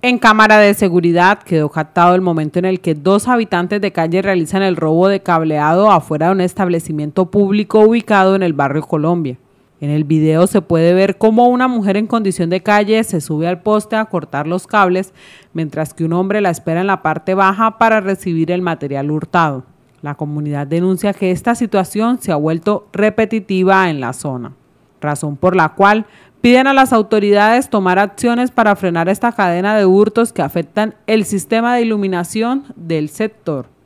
En cámara de seguridad quedó captado el momento en el que dos habitantes de calle realizan el robo de cableado afuera de un establecimiento público ubicado en el barrio Colombia. En el video se puede ver cómo una mujer en condición de calle se sube al poste a cortar los cables, mientras que un hombre la espera en la parte baja para recibir el material hurtado. La comunidad denuncia que esta situación se ha vuelto repetitiva en la zona razón por la cual piden a las autoridades tomar acciones para frenar esta cadena de hurtos que afectan el sistema de iluminación del sector.